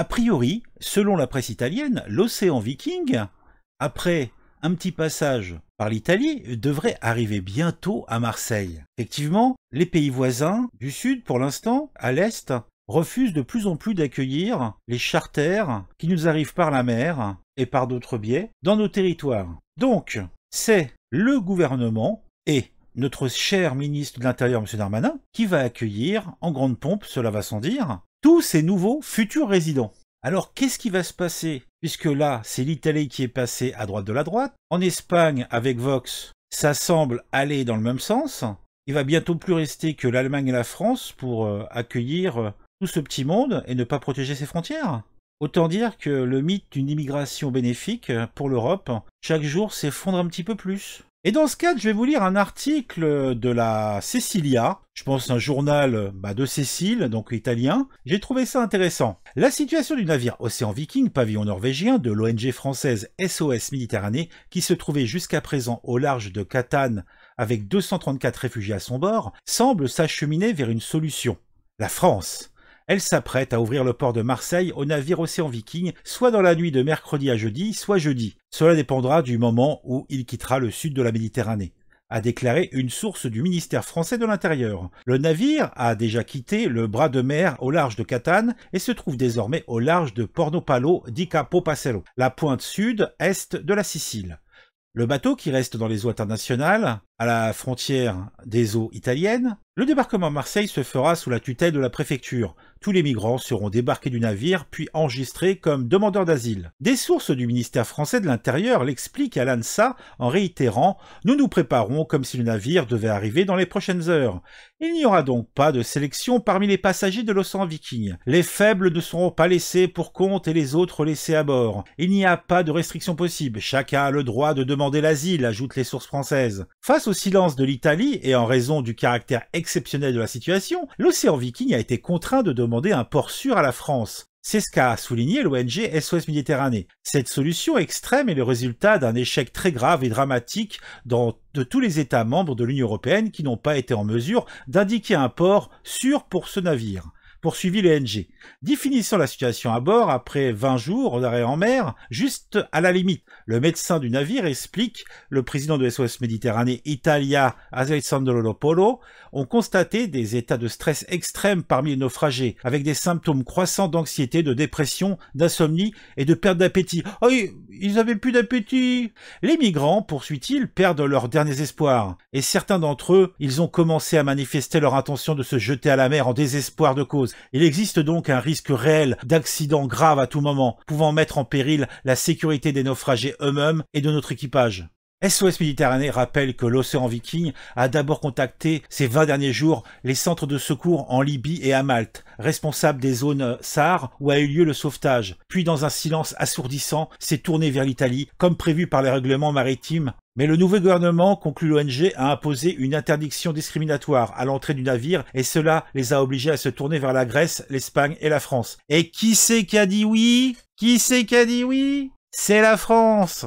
A priori, selon la presse italienne, l'océan viking, après un petit passage par l'Italie, devrait arriver bientôt à Marseille. Effectivement, les pays voisins du sud, pour l'instant, à l'est, refusent de plus en plus d'accueillir les charters qui nous arrivent par la mer et par d'autres biais dans nos territoires. Donc, c'est le gouvernement et notre cher ministre de l'Intérieur, M. Darmanin, qui va accueillir en grande pompe, cela va sans dire, tous ces nouveaux futurs résidents. Alors qu'est-ce qui va se passer Puisque là, c'est l'Italie qui est passée à droite de la droite. En Espagne, avec Vox, ça semble aller dans le même sens. Il va bientôt plus rester que l'Allemagne et la France pour euh, accueillir euh, tout ce petit monde et ne pas protéger ses frontières. Autant dire que le mythe d'une immigration bénéfique euh, pour l'Europe, chaque jour s'effondre un petit peu plus. Et dans ce cadre, je vais vous lire un article de la Cecilia, je pense un journal bah, de Cécile, donc italien. J'ai trouvé ça intéressant. La situation du navire Océan Viking, pavillon norvégien de l'ONG française SOS Méditerranée, qui se trouvait jusqu'à présent au large de Catane avec 234 réfugiés à son bord, semble s'acheminer vers une solution. La France. Elle s'apprête à ouvrir le port de Marseille au navire océan viking, soit dans la nuit de mercredi à jeudi, soit jeudi. Cela dépendra du moment où il quittera le sud de la Méditerranée a déclaré une source du ministère français de l'Intérieur. Le navire a déjà quitté le bras de mer au large de Catane et se trouve désormais au large de Pornopalo di Capo Passero, la pointe sud-est de la Sicile. Le bateau qui reste dans les eaux internationales à la frontière des eaux italiennes, le débarquement à Marseille se fera sous la tutelle de la préfecture. Tous les migrants seront débarqués du navire puis enregistrés comme demandeurs d'asile. Des sources du ministère français de l'Intérieur l'expliquent à l'ANSA en réitérant « Nous nous préparons comme si le navire devait arriver dans les prochaines heures. Il n'y aura donc pas de sélection parmi les passagers de l'océan Viking. Les faibles ne seront pas laissés pour compte et les autres laissés à bord. Il n'y a pas de restriction possible. Chacun a le droit de demander l'asile », ajoutent les sources françaises. Face au silence de l'Italie et en raison du caractère exceptionnel de la situation, l'océan Viking a été contraint de demander un port sûr à la France. C'est ce qu'a souligné l'ONG SOS Méditerranée. Cette solution extrême est le résultat d'un échec très grave et dramatique dans de tous les États membres de l'Union européenne qui n'ont pas été en mesure d'indiquer un port sûr pour ce navire poursuivit les NG, définissant la situation à bord après 20 jours d'arrêt en mer, juste à la limite. Le médecin du navire explique, le président de SOS Méditerranée Italia, Alessandro Lopolo, ont constaté des états de stress extrêmes parmi les naufragés, avec des symptômes croissants d'anxiété, de dépression, d'insomnie et de perte d'appétit. Oh, ils avaient plus d'appétit Les migrants, poursuit-il, perdent leurs derniers espoirs, et certains d'entre eux, ils ont commencé à manifester leur intention de se jeter à la mer en désespoir de cause. Il existe donc un risque réel d'accident grave à tout moment, pouvant mettre en péril la sécurité des naufragés eux-mêmes et de notre équipage. SOS Méditerranée rappelle que l'océan Viking a d'abord contacté ces 20 derniers jours les centres de secours en Libye et à Malte, responsables des zones SAR où a eu lieu le sauvetage, puis dans un silence assourdissant s'est tourné vers l'Italie comme prévu par les règlements maritimes. Mais le nouveau gouvernement, conclut l'ONG, a imposé une interdiction discriminatoire à l'entrée du navire et cela les a obligés à se tourner vers la Grèce, l'Espagne et la France. Et qui c'est qui a dit oui Qui c'est qui a dit oui C'est la France